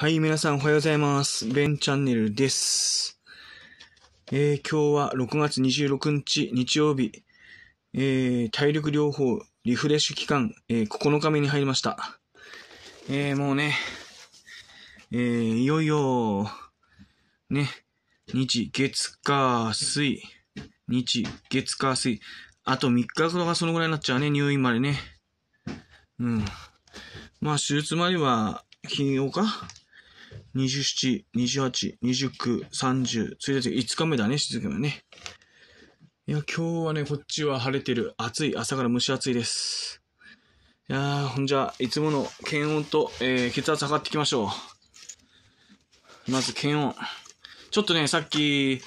はい、皆さんおはようございます。ベンチャンネルです。えー、今日は6月26日日曜日、えー、体力療法リフレッシュ期間、えー、9日目に入りました。えー、もうね、えー、いよいよ、ね、日、月、火、水、日、月、火、水、あと3日後がそのぐらいになっちゃうね、入院までね。うん。まあ、手術までは、金曜か27、28、29、30、1日、5日目だね、静かね。いや、今日はね、こっちは晴れてる。暑い。朝から蒸し暑いです。いやー、ほんじゃ、いつもの検温と、えー、血圧測っていきましょう。まず検温。ちょっとね、さっき、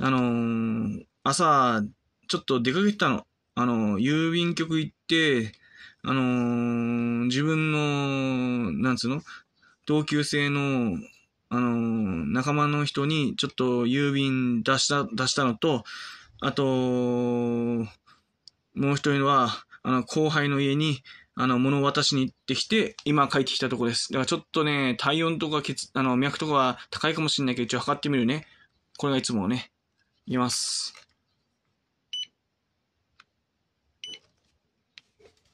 あのー、朝、ちょっと出かけてたの。あのー、郵便局行って、あのー、自分の、なんつうの同級生の、あの仲間の人にちょっと郵便出した、出したのと、あと、もう一人は、あの、後輩の家に、あの、物を渡しに行ってきて、今帰ってきたとこです。だからちょっとね、体温とか血、あの、脈とかは高いかもしれないけど、一応測ってみるね。これがいつもね、いきます。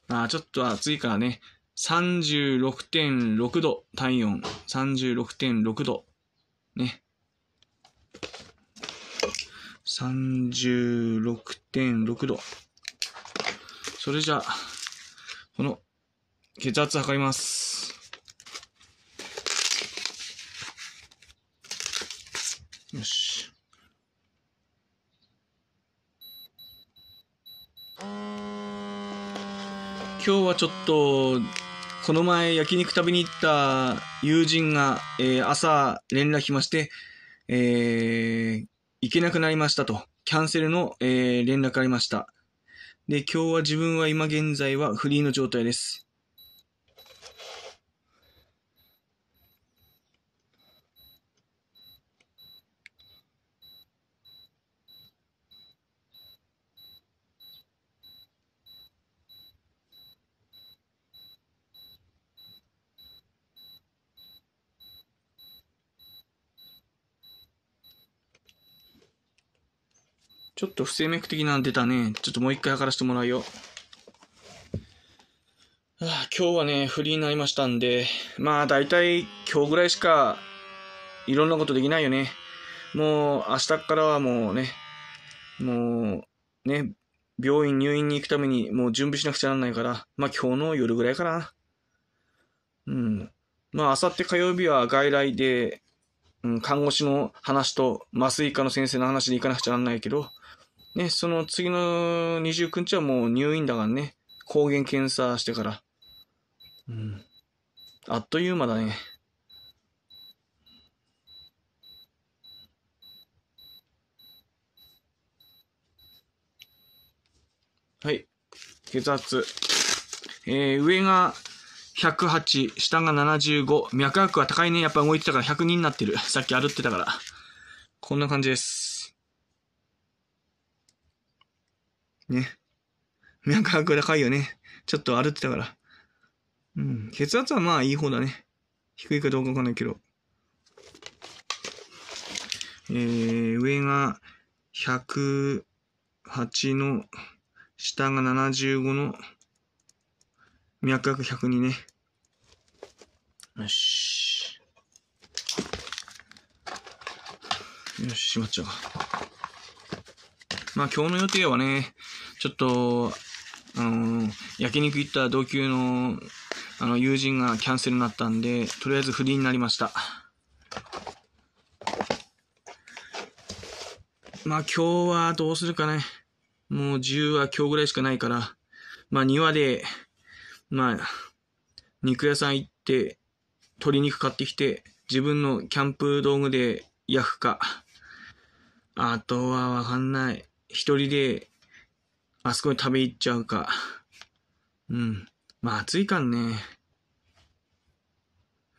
あ、ちょっと暑いからね、36.6度、体温、36.6度。ね。36.6度。それじゃあ、この、血圧測ります。よし。今日はちょっと、この前焼肉食べに行った友人が、えー、朝連絡しまして、えー、行けなくなりましたと、キャンセルの、えー、連絡ありました。で、今日は自分は今現在はフリーの状態です。ちょっと不正脈的なの出たね。ちょっともう一回測らせてもらうよ。あ今日はね、フリーになりましたんで、まあ大体今日ぐらいしかいろんなことできないよね。もう明日からはもうね、もうね、病院入院に行くためにもう準備しなくちゃなんないから、まあ今日の夜ぐらいかな。うん。まあ明後日火曜日は外来で、うん、看護師の話と麻酔科の先生の話で行かなくちゃなんないけど、ね、その次の29日はもう入院だからね、抗原検査してから。うん。あっという間だね。はい。血圧。えー、上が108、下が75、脈拍は高いね。やっぱ動いてたから102になってる。さっき歩ってたから。こんな感じです。ね。脈拍高いよね。ちょっと歩ってたから。うん。血圧はまあいい方だね。低いかどうかわかんないけど。えー、上が108の、下が75の、脈拍1 0にね。よし。よし、しまっちゃうまあ今日の予定はね、ちょっと、あのー、焼肉行った同級の、あの、友人がキャンセルになったんで、とりあえずフリーになりました。まあ今日はどうするかね。もう10は今日ぐらいしかないから、まあ庭で、まあ、肉屋さん行って、鶏肉買ってきて、自分のキャンプ道具で焼くか、あとはわかんない。一人で、あそこに食べ行っちゃうか。うん。まあ暑いからね。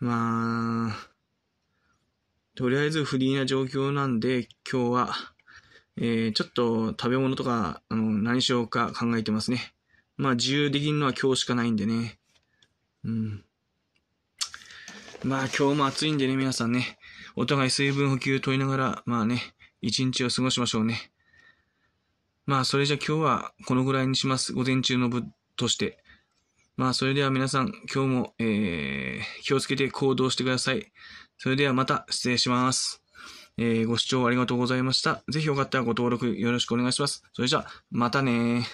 まあ、とりあえずフリーな状況なんで、今日は、えー、ちょっと食べ物とか、あの、何しようか考えてますね。まあ自由できるのは今日しかないんでね。うん。まあ今日も暑いんでね、皆さんね。お互い水分補給取りながら、まあね、一日を過ごしましょうね。まあそれじゃ今日はこのぐらいにします。午前中の部として。まあそれでは皆さん、今日も、えー、気をつけて行動してください。それではまた失礼します。えー、ご視聴ありがとうございました。ぜひよかったらご登録よろしくお願いします。それじゃあ、またね